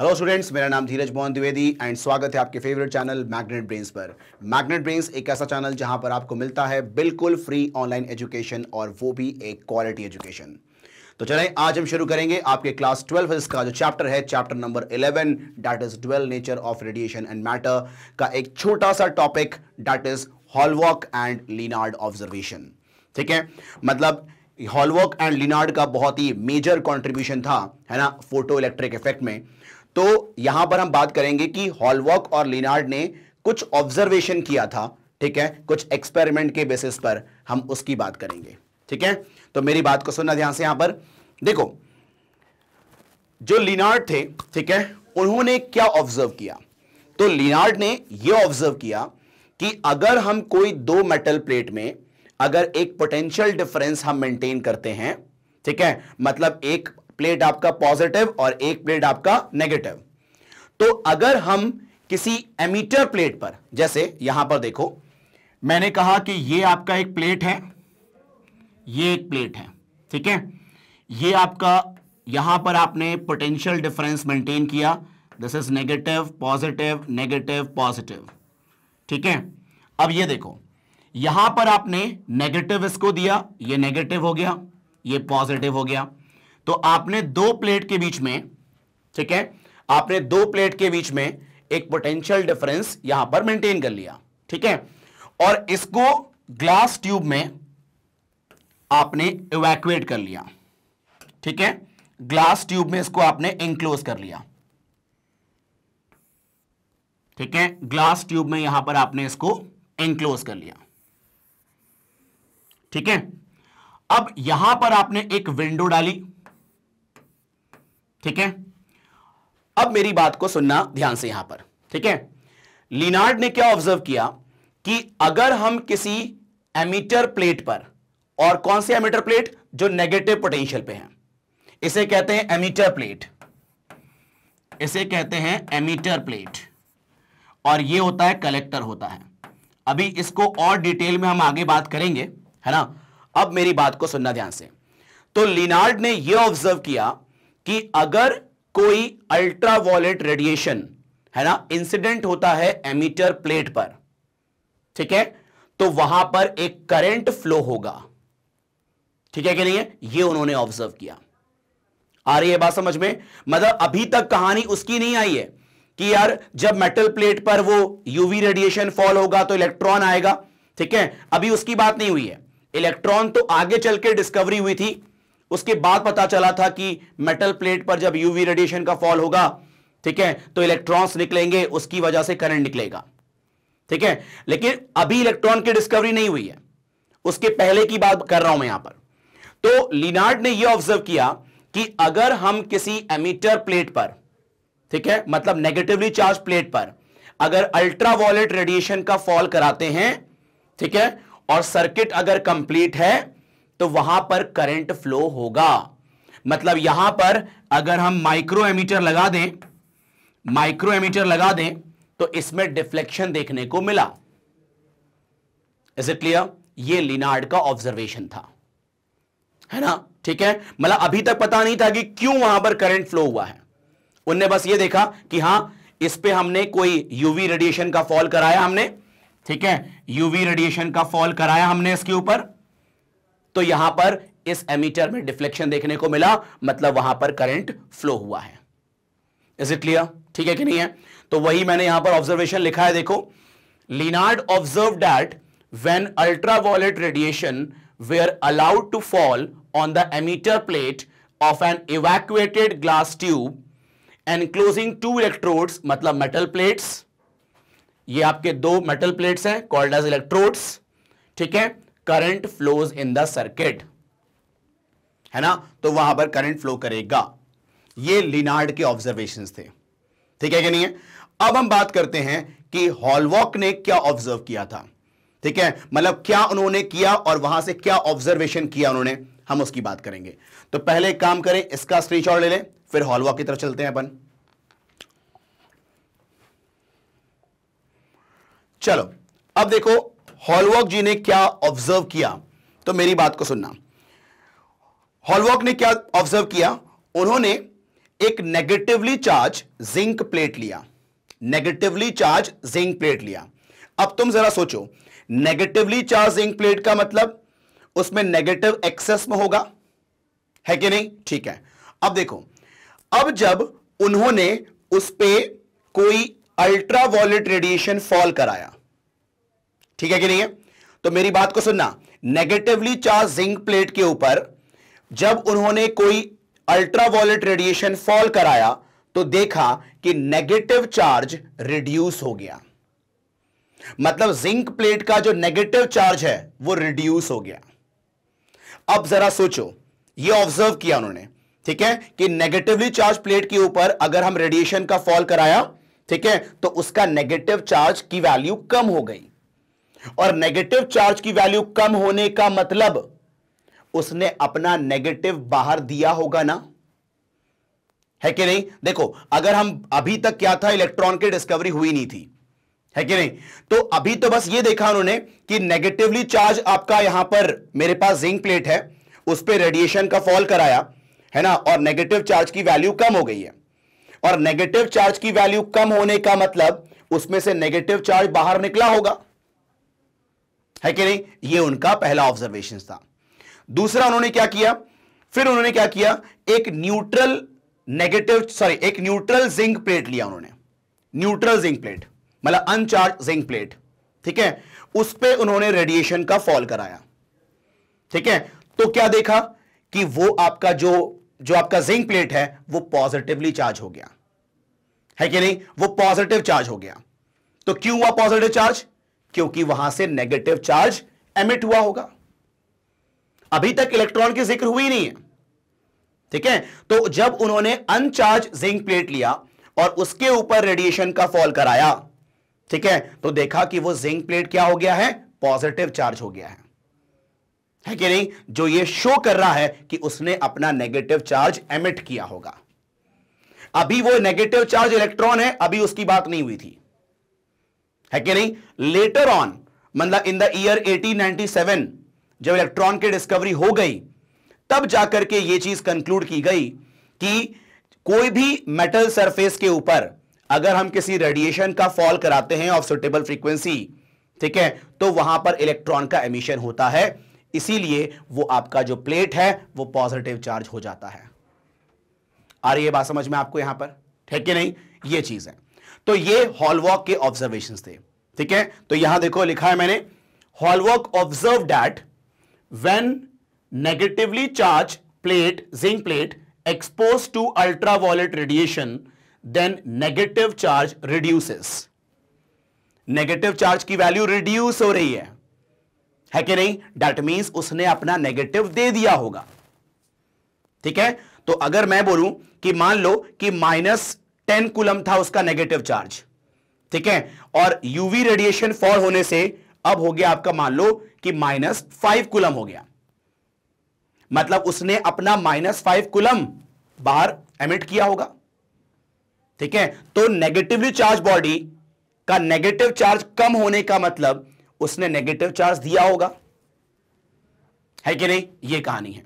Hello students मेरा नाम धीरज Mohan Dwivedi and स्वागत है आपके फेवरेट चैनल मैग्नेट ब्रेन्स पर मैग्नेट ब्रेन्स एक ऐसा चैनल जहां पर आपको मिलता है बिल्कुल फ्री ऑनलाइन एजुकेशन और वो भी एक क्वालिटी एजुकेशन तो चलें आज हम शुरू करेंगे आपके क्लास ट्वेल्व का जो चैप्टर है chapter number eleven that is twelve nature of radiation and matter का एक छोटा सा topic that is Hallwachs and Lenard observation ठीक है मतलब हॉलवॉक एंड लीनार्ड का बहुत ही मेजर कंट्रीब्यूशन था है ना फोटो इलेक्ट्रिक इफेक्ट में तो यहां पर हम बात करेंगे कि हॉलवॉक और लिनार्ड ने कुछ ऑब्जर्वेशन किया था ठीक है कुछ एक्सपेरिमेंट के बेसिस पर हम उसकी बात करेंगे ठीक है तो मेरी बात को सुनना ध्यान से यहां पर देखो जो लिनार्ड थे ठीक है उन्होंने क्या ऑब्जर्व किया तो लिनार्ड ने यह ऑब्जर्व किया कि अगर हम कोई दो मेटल प्लेट में अगर एक पोटेंशियल डिफरेंस हम मेंटेन करते हैं ठीक है मतलब एक प्लेट आपका पॉजिटिव और एक प्लेट आपका नेगेटिव तो अगर हम किसी एमीटर प्लेट पर जैसे यहां पर देखो मैंने कहा कि ये आपका एक प्लेट है ये एक प्लेट है ठीक है ये आपका यहां पर आपने पोटेंशियल डिफरेंस मेंटेन किया this is negative positive negative positive ठीक है अब ये देखो यहां पर आपने नेगेटिव इसको दिया ये नेगेटिव हो गया ये पॉजिटिव हो गया तो आपने दो प्लेट के बीच में ठीक है आपने दो प्लेट के बीच में एक पोटेंशियल डिफरेंस यहां पर मेंटेन कर लिया ठीक है और इसको ग्लास ट्यूब में आपने इवैक्यूएट कर लिया ठीक है ग्लास ट्यूब में इसको आपने इंक्लोज कर लिया ठीक है ग्लास ट्यूब में यहां पर आपने इसको इंक्लोज कर लिया ठीक है अब यहां पर आपने एक विंडो डाली ठीक है अब मेरी बात को सुनना ध्यान से यहां पर ठीक है लिनार्ड ने क्या ऑब्जर्व किया कि अगर हम किसी एमीटर प्लेट पर और कौन से एमीटर प्लेट जो नेगेटिव पोटेंशियल पे है इसे कहते हैं एमीटर प्लेट इसे कहते हैं एमीटर प्लेट और ये होता है कलेक्टर होता है अभी इसको और डिटेल में हम आगे बात करेंगे है ना अब मेरी बात को सुनना ध्यान से तो लिनार्ड ने यह ऑब्जर्व किया कि अगर कोई अल्ट्रावायलेट रेडिएशन है ना इंसिडेंट होता है एमीटर प्लेट पर ठीक है तो वहां पर एक करंट फ्लो होगा ठीक है कि नहीं है ये उन्होंने ऑब्जर्व किया आ रही है बात समझ में मतलब अभी तक कहानी उसकी नहीं आई है कि यार जब मेटल प्लेट पर वो यूवी रेडिएशन फॉल होगा तो इलेक्ट्रॉन आएगा ठीक है अभी उसकी बात नहीं हुई है इलेक्ट्रॉन तो आगे चल के डिस्कवरी हुई थी उसके बाद पता चला था कि मेटल प्लेट पर जब यूवी रेडिएशन का फॉल होगा ठीक है तो इलेक्ट्रॉन्स निकलेंगे उसकी वजह से करंट निकलेगा ठीक है लेकिन अभी इलेक्ट्रॉन की डिस्कवरी नहीं हुई है उसके पहले की बात कर रहा हूं मैं यहां पर तो लिनार्ड ने यह ऑब्जर्व किया कि अगर हम किसी एमीटर प्लेट पर ठीक है मतलब नेगेटिवली चार्ज प्लेट पर अगर अल्ट्रावायलेट रेडिएशन का फॉल कराते हैं ठीक है और सर्किट अगर कंप्लीट है तो वहां पर करंट फ्लो होगा मतलब यहां पर अगर हम माइक्रो एमीटर लगा दें माइक्रो एमीटर लगा दें तो इसमें डिफ्लेक्शन देखने को मिला इज इट क्लियर ये लिनार्ड का ऑब्जर्वेशन था है ना ठीक है मतलब अभी तक पता नहीं था कि क्यों वहां पर करंट फ्लो हुआ है उनने बस ये देखा कि हां इस पे हमने कोई यूवी रेडिएशन का फॉल कराया हमने ठीक है यूवी रेडिएशन का फॉल कराया हमने इसके ऊपर तो यहां पर इस एमीटर में डिफ्लेक्शन देखने को मिला मतलब वहां पर करंट फ्लो हुआ है इज इट क्लियर ठीक है कि नहीं है तो वही मैंने यहां पर ऑब्जर्वेशन लिखा है देखो Lenard observe that when ultraviolet radiation are allowed to fall on the emitter plate of an evacuated glass tube enclosing two electrodes मतलब मेटल प्लेट्स ये आपके दो मेटल प्लेट्स हैं कॉल्ड एज इलेक्ट्रोड्स ठीक है current flows in the circuit है ना तो वहां पर करंट फ्लो करेगा ये लिनार्ड के ऑब्जर्वेशन थे ठीक है कि नहीं है अब हम बात करते हैं कि हॉलवॉक ने क्या ऑब्जर्व किया था ठीक है मतलब क्या उन्होंने किया और वहां से क्या ऑब्जर्वेशन किया उन्होंने हम उसकी बात करेंगे तो पहले काम करें इसका स्क्रीनशॉट ले लें फिर हॉलवॉक की तरफ चलते हैं अपन चलो अब देखो हॉलवर्क जी ने क्या ऑब्जर्व किया तो मेरी बात को सुनना हॉलवॉक ने क्या ऑब्जर्व किया उन्होंने एक नेगेटिवली चार्ज जिंक प्लेट लिया नेगेटिवली चार्ज जिंक प्लेट लिया अब तुम जरा सोचो नेगेटिवली चार्ज जिंक प्लेट का मतलब उसमें नेगेटिव एक्सेस में होगा है कि नहीं ठीक है अब देखो अब जब उन्होंने उस पर कोई अल्ट्रा वॉलेट रेडिएशन फॉल कराया ठीक है कि नहीं है तो मेरी बात को सुनना नेगेटिवली चार्ज जिंक प्लेट के ऊपर जब उन्होंने कोई अल्ट्रावायलेट रेडिएशन फॉल कराया तो देखा कि नेगेटिव चार्ज रिड्यूस हो गया मतलब जिंक प्लेट का जो नेगेटिव चार्ज है वो रिड्यूस हो गया अब जरा सोचो ये ऑब्जर्व किया उन्होंने ठीक है कि नेगेटिवली चार्ज प्लेट के ऊपर अगर हम रेडिएशन का फॉल कराया ठीक है तो उसका नेगेटिव चार्ज की वैल्यू कम हो गई और नेगेटिव चार्ज की वैल्यू कम होने का मतलब उसने अपना नेगेटिव बाहर दिया होगा ना है कि नहीं देखो अगर हम अभी तक क्या था इलेक्ट्रॉन की डिस्कवरी हुई नहीं थी है कि नहीं तो अभी तो बस ये देखा उन्होंने कि नेगेटिवली चार्ज आपका यहां पर मेरे पास जिंक प्लेट है उस पर रेडिएशन का फॉल कराया है ना और नेगेटिव चार्ज की वैल्यू कम हो गई है और नेगेटिव चार्ज की वैल्यू कम होने का मतलब उसमें से नेगेटिव चार्ज बाहर निकला होगा है कि नहीं ये उनका पहला ऑब्जर्वेशन था दूसरा उन्होंने क्या किया फिर उन्होंने क्या किया एक न्यूट्रल नेगेटिव सॉरी एक न्यूट्रल जिंक प्लेट लिया उन्होंने न्यूट्रल जिंक प्लेट मतलब अनचार्ज जिंक प्लेट ठीक है उस पर उन्होंने रेडिएशन का फॉल कराया ठीक है तो क्या देखा कि वो आपका जो जो आपका जिंक प्लेट है वो पॉजिटिवली चार्ज हो गया है कि नहीं वो पॉजिटिव चार्ज हो गया तो क्यों हुआ पॉजिटिव चार्ज क्योंकि वहां से नेगेटिव चार्ज एमिट हुआ होगा अभी तक इलेक्ट्रॉन की जिक्र हुई नहीं है ठीक है तो जब उन्होंने अनचार्ज जिंक प्लेट लिया और उसके ऊपर रेडिएशन का फॉल कराया ठीक है तो देखा कि वो जिंक प्लेट क्या हो गया है पॉजिटिव चार्ज हो गया है है कि नहीं जो ये शो कर रहा है कि उसने अपना नेगेटिव चार्ज एमिट किया होगा अभी वो नेगेटिव चार्ज इलेक्ट्रॉन है अभी उसकी बात नहीं हुई थी है कि नहीं लेटर ऑन मतलब इन द ईयर 1897 जब इलेक्ट्रॉन की डिस्कवरी हो गई तब जाकर के ये चीज कंक्लूड की गई कि कोई भी मेटल सरफेस के ऊपर अगर हम किसी रेडिएशन का फॉल कराते हैं ऑफ सुटेबल फ्रीक्वेंसी ठीक है तो वहां पर इलेक्ट्रॉन का एमिशन होता है इसीलिए वो आपका जो प्लेट है वो पॉजिटिव चार्ज हो जाता है आ रही है बात समझ में आपको यहां पर ठीक है नहीं ये चीज है तो ये हॉलवॉक के ऑब्जर्वेशन थे ठीक है तो यहां देखो लिखा है मैंने Hallwachs observe that when negatively charge plate zinc plate exposed to ultraviolet radiation then negative charge reduces negative charge की वैल्यू रिड्यूस हो रही है है कि नहीं डैट मीन्स उसने अपना नेगेटिव दे दिया होगा ठीक है तो अगर मैं बोलूं कि मान लो कि माइनस टेन कुलम था उसका नेगेटिव चार्ज ठीक है और यूवी रेडिएशन फॉल होने से अब हो गया आपका मान लो कि माइनस फाइव कुलम हो गया मतलब उसने अपना माइनस फाइव कुलम बाहर एमिट किया होगा ठीक है तो नेगेटिवली चार्ज बॉडी का नेगेटिव चार्ज कम होने का मतलब उसने नेगेटिव चार्ज दिया होगा है कि नहीं ये कहानी है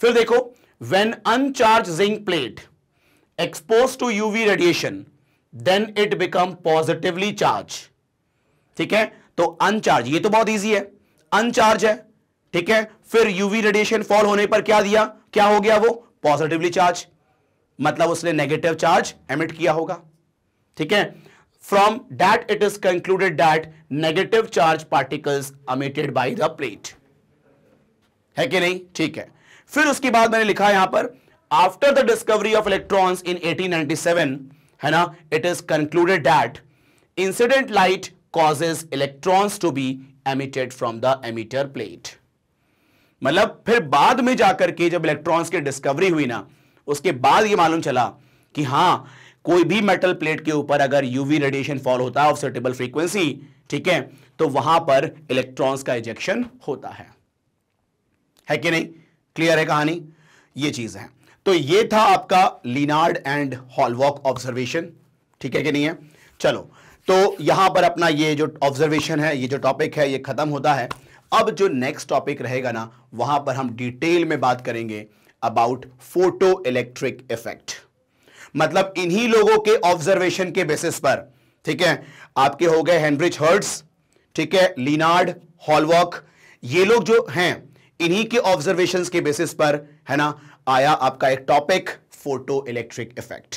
फिर देखो when uncharge zinc plate exposed to UV radiation, then it become positively charged. ठीक है तो अनचार्ज ये तो बहुत इजी है अनचार्ज है ठीक है फिर यूवी रेडिएशन फॉल होने पर क्या दिया क्या हो गया वो पॉजिटिवली चार्ज मतलब उसने नेगेटिव चार्ज एमिट किया होगा ठीक है from that it is concluded that negative charge particles emitted by the plate है कि नहीं ठीक है फिर उसके बाद मैंने लिखा यहां पर after the discovery of electrons in 1897 है ना it is concluded that incident light causes electrons to be emitted from the emitter plate मतलब फिर बाद में जाकर के जब इलेक्ट्रॉन्स की डिस्कवरी हुई ना उसके बाद ये मालूम चला कि हाँ कोई भी मेटल प्लेट के ऊपर अगर यूवी रेडिएशन फॉल होता है ऑफ सर्टेबल फ्रीक्वेंसी ठीक है तो वहां पर इलेक्ट्रॉन्स का इजेक्शन होता है है कि नहीं क्लियर है कहानी ये चीज है तो ये था आपका लीनार्ड एंड हॉलवॉक ऑब्जर्वेशन ठीक है कि नहीं है चलो तो यहां पर अपना ये जो ऑब्जर्वेशन है ये जो टॉपिक है ये खत्म होता है अब जो नेक्स्ट टॉपिक रहेगा ना वहां पर हम डिटेल में बात करेंगे अबाउट फोटो इलेक्ट्रिक इफेक्ट मतलब इन्हीं लोगों के ऑब्जर्वेशन के बेसिस पर ठीक है आपके हो गए हेनरिच हर्ट्स ठीक है लीनार्ड हॉलवॉक ये लोग जो हैं इन्हीं के ऑब्जर्वेशन के बेसिस पर है ना आया आपका एक टॉपिक फोटो इलेक्ट्रिक इफेक्ट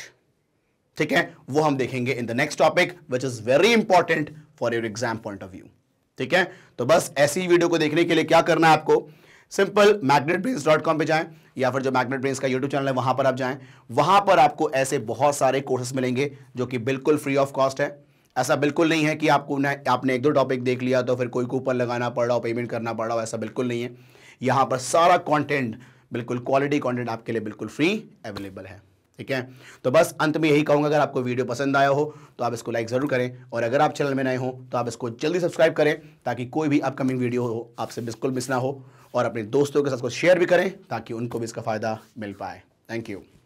ठीक है वो हम देखेंगे in the next topic which is very important for your exam point of view ठीक है तो बस ऐसी वीडियो को देखने के लिए क्या करना है आपको simple magnet brains dot com पर जाए या फिर जो मैग्नेट ब्रेन्स का यूट्यूब चैनल है वहां पर आप जाएं वहां पर आपको ऐसे बहुत सारे कोर्सेस मिलेंगे जो कि बिल्कुल फ्री ऑफ कॉस्ट है ऐसा बिल्कुल नहीं है कि आपको ना आपने एक दो टॉपिक देख लिया तो फिर कोई कूपन लगाना पड़ रहा हो पेमेंट करना पड़ रहा हो ऐसा बिल्कुल नहीं है यहाँ पर सारा कॉन्टेंट बिल्कुल क्वालिटी कंटेंट आपके लिए बिल्कुल फ्री अवेलेबल है ठीक है तो बस अंत में यही कहूँगा अगर आपको वीडियो पसंद आया हो तो आप इसको लाइक ज़रूर करें और अगर आप चैनल में नए हो तो आप इसको जल्दी सब्सक्राइब करें ताकि कोई भी अपकमिंग वीडियो हो आपसे बिल्कुल मिस ना हो और अपने दोस्तों के साथ को शेयर भी करें ताकि उनको भी इसका फ़ायदा मिल पाए थैंक यू